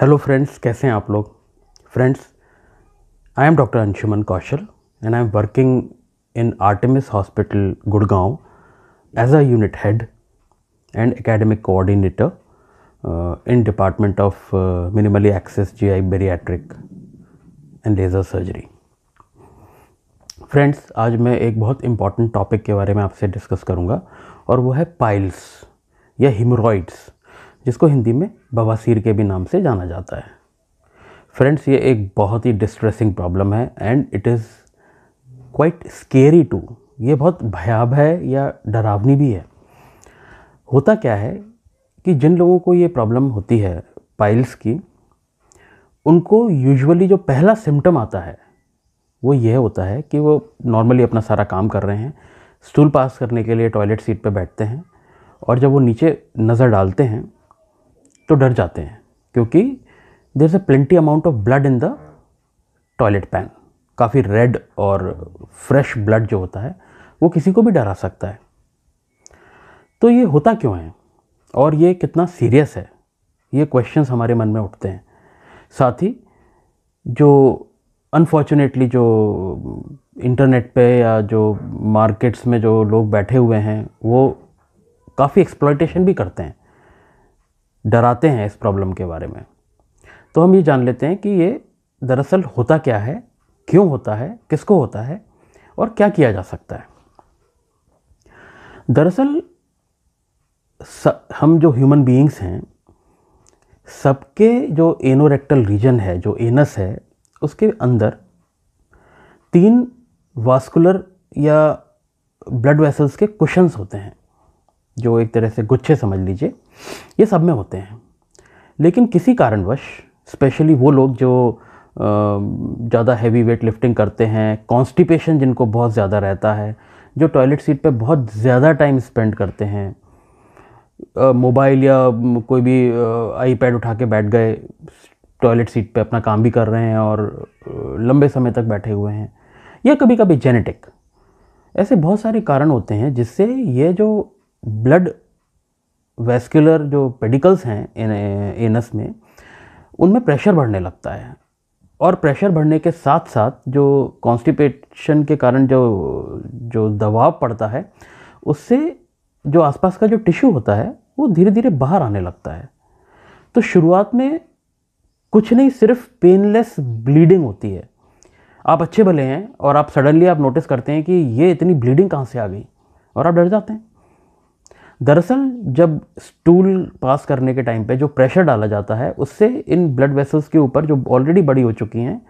hello friends कैसे हैं आप लोग friends I am doctor Anshuman Kaushal and I am working in Artemis hospital Gurgaon as a unit head and academic coordinator in department of minimally access GI bariatric and laser surgery friends आज मैं एक बहुत important topic के बारे में आपसे discuss करूँगा और वो है पाइल्स या हिमोरॉइड्स जिसको हिंदी में बवासीर के भी नाम से जाना जाता है फ्रेंड्स ये एक बहुत ही डिस्ट्रेसिंग प्रॉब्लम है and it is quite scary to ये बहुत भयाव है या डरावनी भी है होता क्या है कि जिन लोगों को ये प्रॉब्लम होती है पाइल्स की उनको यूजुअली जो पहला सिम्टम आता है वो यह होता है कि वो नॉर्मली अपना सारा काम कर रहे हैं स्टूल पास करने के लिए टॉयलेट सीट पर बैठते हैं और जब वो नीचे नज़र डालते हैं तो डर जाते हैं क्योंकि there a plenty amount of blood in the toilet pan काफ़ी रेड और फ्रेश ब्लड जो होता है वो किसी को भी डरा सकता है तो ये होता क्यों है और ये कितना सीरियस है ये क्वेश्चंस हमारे मन में उठते हैं साथ ही जो अनफॉर्चुनेटली जो इंटरनेट पे या जो मार्केट्स में जो लोग बैठे हुए हैं वो काफ़ी एक्सप्लॉयटेशन भी करते हैं डराते हैं इस प्रॉब्लम के बारे में तो हम ये जान लेते हैं कि ये दरअसल होता क्या है क्यों होता है किसको होता है और क्या किया जा सकता है दरअसल हम जो ह्यूमन बीइंग्स हैं सबके जो एनोरेक्टल रीजन है जो एनस है उसके अंदर तीन वास्कुलर या ब्लड वेसल्स के कुशंस होते हैं जो एक तरह से गुच्छे समझ लीजिए ये सब में होते हैं लेकिन किसी कारणवश स्पेशली वो लोग जो ज़्यादा हैवी वेट लिफ्टिंग करते हैं कॉन्स्टिपेशन जिनको बहुत ज़्यादा रहता है जो टॉयलेट सीट पे बहुत ज़्यादा टाइम स्पेंड करते हैं मोबाइल या कोई भी आईपैड उठा के बैठ गए टॉयलेट सीट पे अपना काम भी कर रहे हैं और लंबे समय तक बैठे हुए हैं या कभी कभी जेनेटिक ऐसे बहुत सारे कारण होते हैं जिससे ये जो ब्लड वेस्कुलर जो पेडिकल्स हैं एनस में उनमें प्रेशर बढ़ने लगता है और प्रेशर बढ़ने के साथ साथ जो कॉन्स्टिपेशन के कारण जो जो दबाव पड़ता है उससे जो आसपास का जो टिश्यू होता है वो धीरे धीरे बाहर आने लगता है तो शुरुआत में कुछ नहीं सिर्फ पेनलेस ब्लीडिंग होती है आप अच्छे भले हैं और आप सडनली आप नोटिस करते हैं कि ये इतनी ब्लीडिंग कहाँ से आ गई और आप डर जाते हैं दरअसल जब स्टूल पास करने के टाइम पे जो प्रेशर डाला जाता है उससे इन ब्लड वेसल्स के ऊपर जो ऑलरेडी बड़ी हो चुकी हैं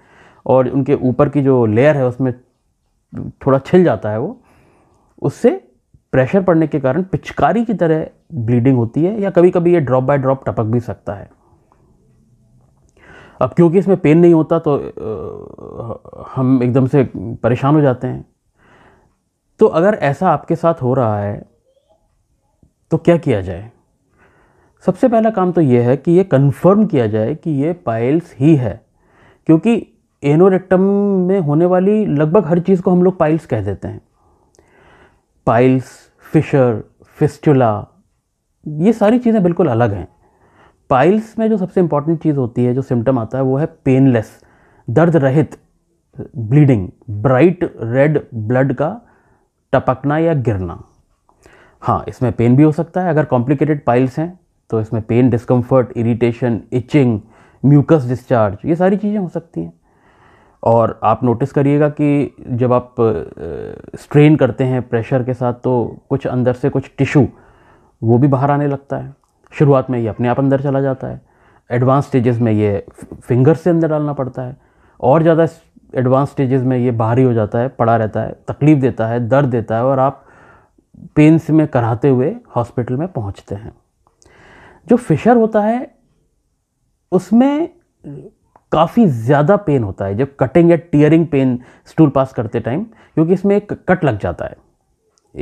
और उनके ऊपर की जो लेयर है उसमें थोड़ा छिल जाता है वो उससे प्रेशर पड़ने के कारण पिचकारी की तरह ब्लीडिंग होती है या कभी कभी ये ड्रॉप बाय ड्रॉप टपक भी सकता है अब क्योंकि इसमें पेन नहीं होता तो हम एकदम से परेशान हो जाते हैं तो अगर ऐसा आपके साथ हो रहा है तो क्या किया जाए सबसे पहला काम तो ये है कि ये कंफर्म किया जाए कि ये पाइल्स ही है क्योंकि एनोरेक्टम में होने वाली लगभग हर चीज़ को हम लोग पाइल्स कह देते हैं पाइल्स फिशर फिस्टुला ये सारी चीज़ें बिल्कुल अलग हैं पाइल्स में जो सबसे इम्पॉर्टेंट चीज़ होती है जो सिम्टम आता है वो है पेनलेस दर्द रहित ब्लीडिंग ब्राइट रेड ब्लड का टपकना या गिरना हाँ इसमें पेन भी हो सकता है अगर कॉम्प्लिकेटेड पाइल्स हैं तो इसमें pain discomfort irritation itching mucus discharge ये सारी चीज़ें हो सकती हैं और आप नोटिस करिएगा कि जब आप स्ट्रेन करते हैं प्रेशर के साथ तो कुछ अंदर से कुछ टिश्यू वो भी बाहर आने लगता है शुरुआत में ये अपने आप अंदर चला जाता है एडवांस स्टेजेस में ये फिंगर से अंदर डालना पड़ता है और ज़्यादा एडवांस स्टेजेस में ये बाहरी हो जाता है पड़ा रहता है तकलीफ़ देता है दर्द देता है और आप पेंस में कराते हुए हॉस्पिटल में पहुंचते हैं जो फिशर होता है उसमें काफ़ी ज़्यादा पेन होता है जब कटिंग या टीयरिंग पेन स्टूल पास करते टाइम क्योंकि इसमें एक कट लग जाता है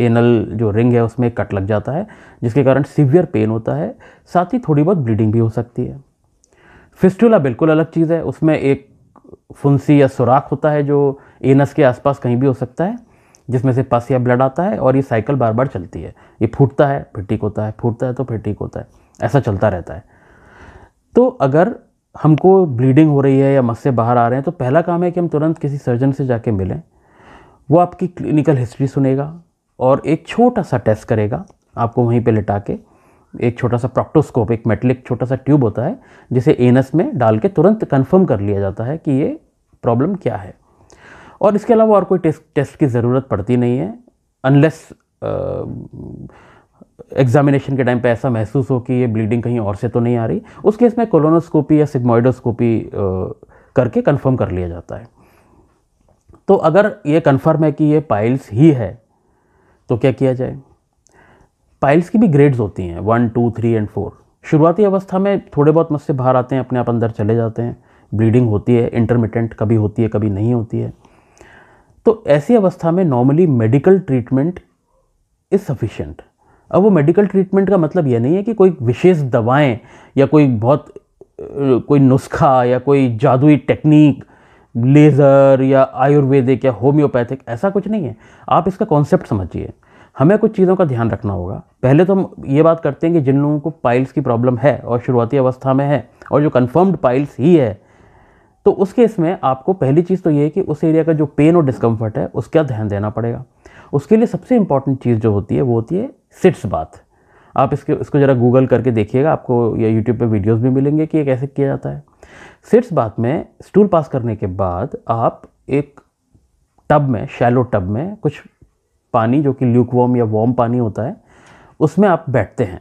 एनल जो रिंग है उसमें कट लग जाता है जिसके कारण सीवियर पेन होता है साथ ही थोड़ी बहुत ब्लीडिंग भी हो सकती है फिस्टूला बिल्कुल अलग चीज़ है उसमें एक फुंसी या सुराख होता है जो एनस के आसपास कहीं भी हो सकता है जिसमें से पस या ब्लड आता है और ये साइकिल बार बार चलती है ये फूटता है फिर ठीक होता है फूटता है तो फिर ठीक होता है ऐसा चलता रहता है तो अगर हमको ब्लीडिंग हो रही है या मस से बाहर आ रहे हैं तो पहला काम है कि हम तुरंत किसी सर्जन से जाके मिलें वो आपकी क्लिनिकल हिस्ट्री सुनेगा और एक छोटा सा टेस्ट करेगा आपको वहीं पे लिटा के एक छोटा सा प्रोक्टोस्कोप एक मेटलिक छोटा सा ट्यूब होता है जिसे एनस में डाल के तुरंत कंफर्म कर लिया जाता है कि ये प्रॉब्लम क्या है और इसके अलावा और कोई टेस्ट टेस्ट की ज़रूरत पड़ती नहीं है अनलेस एग्जामिनेशन के टाइम पे ऐसा महसूस हो कि ये ब्लीडिंग कहीं और से तो नहीं आ रही उस केस में कोलोनोस्कोपी या सिग्मोइडोस्कोपी करके कंफर्म कर लिया जाता है तो अगर ये कंफर्म है कि ये पाइल्स ही है तो क्या किया जाए पाइल्स की भी ग्रेड्स होती हैं one two three and four शुरुआती अवस्था में थोड़े बहुत मस्से बाहर आते हैं अपने आप अंदर चले जाते हैं ब्लीडिंग होती है इंटरमिटेंट कभी होती है कभी नहीं होती है तो ऐसी अवस्था में normally medical treatment is sufficient अब वो मेडिकल ट्रीटमेंट का मतलब ये नहीं है कि कोई विशेष दवाएं या कोई बहुत कोई नुस्खा या कोई जादुई टेक्निक लेज़र या आयुर्वेदिक या होम्योपैथिक ऐसा कुछ नहीं है आप इसका कॉन्सेप्ट समझिए हमें कुछ चीज़ों का ध्यान रखना होगा पहले तो हम ये बात करते हैं कि जिन लोगों को पाइल्स की प्रॉब्लम है और शुरुआती अवस्था में है और जो कन्फर्म्ड पाइल्स ही है तो उस केस में आपको पहली चीज़ तो ये है कि उस एरिया का जो पेन और डिस्कम्फर्ट है उसका ध्यान देना पड़ेगा उसके लिए सबसे इंपॉर्टेंट चीज़ जो होती है वो होती है सिट्स बात आप इसके इसको ज़रा गूगल करके देखिएगा आपको या यूट्यूब पे वीडियोस भी मिलेंगे कि ये कैसे किया जाता है सिट्स बात में स्टूल पास करने के बाद आप एक टब में शैलो टब में कुछ पानी जो कि ल्यूक वॉम या वॉम पानी होता है उसमें आप बैठते हैं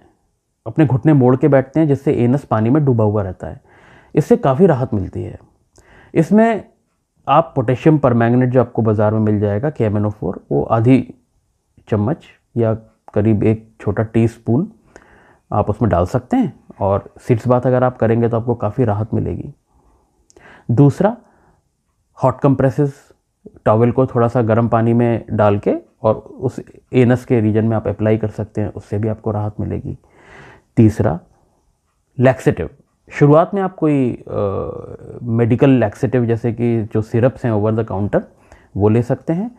अपने घुटने मोड़ के बैठते हैं जिससे एनस पानी में डूबा हुआ रहता है इससे काफ़ी राहत मिलती है इसमें आप पोटेशियम परमैंगनेट जो आपको बाज़ार में मिल जाएगा के वो आधी चम्मच या करीब एक छोटा टी स्पून आप उसमें डाल सकते हैं और सीड्स बात अगर आप करेंगे तो आपको काफ़ी राहत मिलेगी दूसरा हॉट कंप्रेसेस टॉवल को थोड़ा सा गर्म पानी में डाल के और उस एनस के रीजन में आप अप्लाई कर सकते हैं उससे भी आपको राहत मिलेगी तीसरा लैक्सेटिव शुरुआत में आप कोई मेडिकल लैक्सेटिव जैसे कि जो सिरप्स हैं ओवर द काउंटर वो ले सकते हैं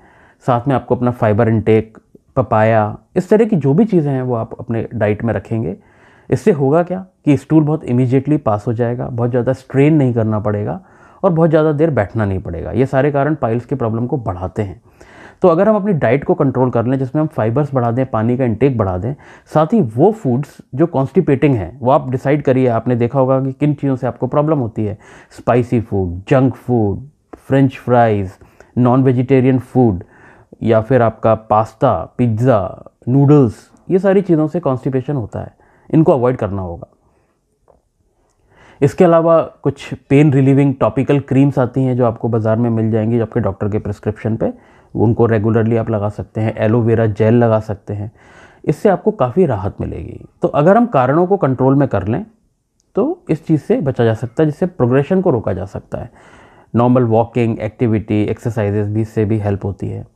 साथ में आपको अपना फाइबर इनटेक पपाया इस तरह की जो भी चीज़ें हैं वो आप अपने डाइट में रखेंगे इससे होगा क्या कि स्टूल बहुत इमीजिएटली पास हो जाएगा बहुत ज़्यादा स्ट्रेन नहीं करना पड़ेगा और बहुत ज़्यादा देर बैठना नहीं पड़ेगा ये सारे कारण पाइल्स के प्रॉब्लम को बढ़ाते हैं तो अगर हम अपनी डाइट को कंट्रोल कर लें जिसमें हम फाइबर्स बढ़ा दें पानी का इंटेक बढ़ा दें साथ ही वो फूड्स जो कॉन्स्टिपेटिंग हैं वो आप डिसाइड करिए आपने देखा होगा कि किन चीज़ों से आपको प्रॉब्लम होती है spicy food junk food French fries non vegetarian food या फिर आपका पास्ता पिज्ज़ा नूडल्स ये सारी चीज़ों से कॉन्स्टिपेशन होता है इनको अवॉइड करना होगा इसके अलावा कुछ पेन रिलीविंग टॉपिकल क्रीम्स आती हैं जो आपको बाज़ार में मिल जाएंगी जो आपके डॉक्टर के प्रिस्क्रिप्शन पे उनको रेगुलरली आप लगा सकते हैं एलोवेरा जेल लगा सकते हैं इससे आपको काफ़ी राहत मिलेगी तो अगर हम कारणों को कंट्रोल में कर लें तो इस चीज़ से बचा जा सकता है जिससे प्रोग्रेशन को रोका जा सकता है नॉर्मल वॉकिंग एक्टिविटी एक्सरसाइजेस भी इससे भी हेल्प होती है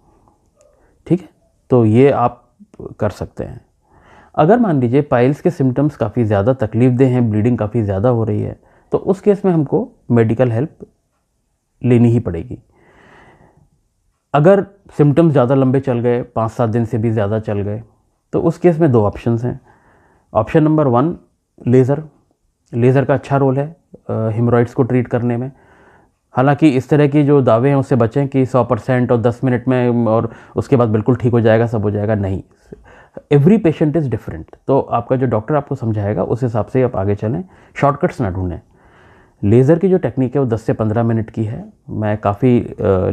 ठीक है तो ये आप कर सकते हैं अगर मान लीजिए पाइल्स के सिम्टम्स काफ़ी ज़्यादा तकलीफ दे हैं ब्लीडिंग काफ़ी ज़्यादा हो रही है तो उस केस में हमको मेडिकल हेल्प लेनी ही पड़ेगी अगर सिम्टम्स ज़्यादा लंबे चल गए पाँच सात दिन से भी ज़्यादा चल गए तो उस केस में दो ऑप्शन हैं option number one laser laser का अच्छा रोल है हिमरॉइड्स को ट्रीट करने में हालांकि इस तरह की जो दावे हैं उससे बचें कि 100 परसेंट और 10 मिनट में और उसके बाद बिल्कुल ठीक हो जाएगा सब हो जाएगा नहीं एवरी पेशेंट इज़ डिफरेंट तो आपका जो डॉक्टर आपको समझाएगा उस हिसाब से आप आगे चलें शॉर्टकट्स ना ढूंढें लेज़र की जो टेक्निक है वो 10 से 15 मिनट की है मैं काफ़ी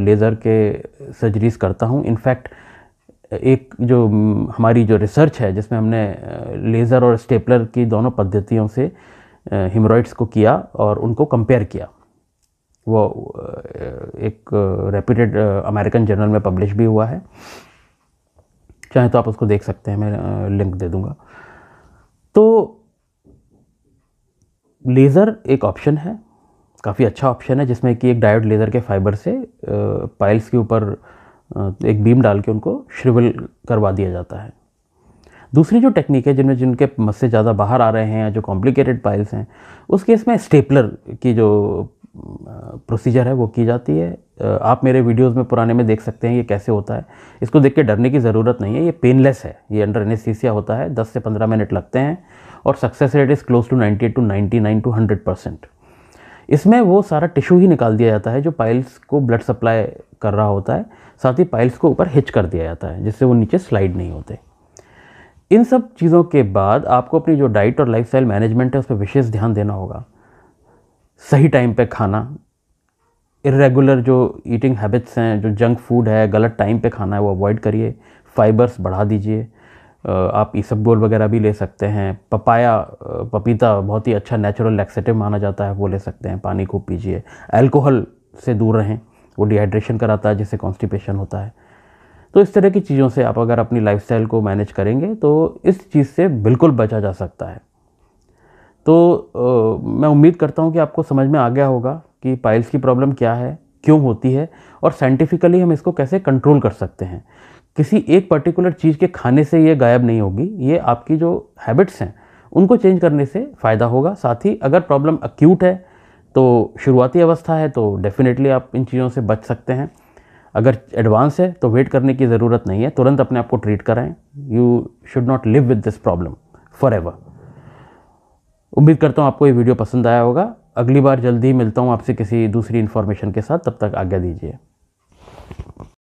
लेज़र के सर्जरीज़ करता हूँ इनफैक्ट एक जो हमारी जो रिसर्च है जिसमें हमने लेज़र और स्टेपलर की दोनों पद्धतियों से हिमरॉइड्स को किया और उनको कंपेयर किया वो एक रेप्यूटेड अमेरिकन जर्नल में पब्लिश भी हुआ है चाहे तो आप उसको देख सकते हैं मैं लिंक दे दूँगा तो लेज़र एक ऑप्शन है काफ़ी अच्छा ऑप्शन है जिसमें कि एक डायोड लेज़र के फाइबर से पाइल्स के ऊपर एक बीम डाल के उनको श्रिवल करवा दिया जाता है दूसरी जो टेक्निक है जिनमें जिनके मस्से ज़्यादा बाहर आ रहे हैं या जो कॉम्प्लिकेटेड पाइल्स हैं उस केस में स्टेपलर की जो प्रोसीजर है वो की जाती है आप मेरे वीडियोस में पुराने में देख सकते हैं ये कैसे होता है इसको देख के डरने की ज़रूरत नहीं है ये पेनलेस है ये अंडर एनेस्थीसिया होता है 10 से 15 मिनट लगते हैं और success rate is close to 98 to 99 to 100 percent इसमें वो सारा टिश्यू ही निकाल दिया जाता है जो पाइल्स को ब्लड सप्लाई कर रहा होता है साथ ही पाइल्स को ऊपर हिच कर दिया जाता है जिससे वो नीचे स्लाइड नहीं होते इन सब चीज़ों के बाद आपको अपनी जो डाइट और लाइफ मैनेजमेंट है उस पर विशेष ध्यान देना होगा सही टाइम पे खाना इरेगुलर जो ईटिंग हैबिट्स हैं जो जंक फूड है गलत टाइम पे खाना है वो अवॉइड करिए फाइबर्स बढ़ा दीजिए आप इसबगोल वगैरह भी ले सकते हैं पपाया पपीता बहुत ही अच्छा नेचुरल लैक्सेटिव माना जाता है वो ले सकते हैं पानी को पीजिए अल्कोहल से दूर रहें वो डिहाइड्रेशन कराता है जिससे कॉन्स्टिपेशन होता है तो इस तरह की चीज़ों से आप अगर अपनी लाइफस्टाइल को मैनेज करेंगे तो इस चीज़ से बिल्कुल बचा जा सकता है तो आ, मैं उम्मीद करता हूँ कि आपको समझ में आ गया होगा कि पाइल्स की प्रॉब्लम क्या है क्यों होती है और साइंटिफिकली हम इसको कैसे कंट्रोल कर सकते हैं किसी एक पर्टिकुलर चीज़ के खाने से ये गायब नहीं होगी ये आपकी जो हैबिट्स हैं उनको चेंज करने से फ़ायदा होगा साथ ही अगर प्रॉब्लम अक्यूट है तो शुरुआती अवस्था है तो डेफ़िनेटली आप इन चीज़ों से बच सकते हैं अगर एडवांस है तो वेट करने की ज़रूरत नहीं है तुरंत अपने आप को ट्रीट कराएं you should not live with this problem forever उम्मीद करता हूँ आपको ये वीडियो पसंद आया होगा अगली बार जल्दी मिलता हूँ आपसे किसी दूसरी इन्फॉर्मेशन के साथ तब तक आज्ञा दीजिए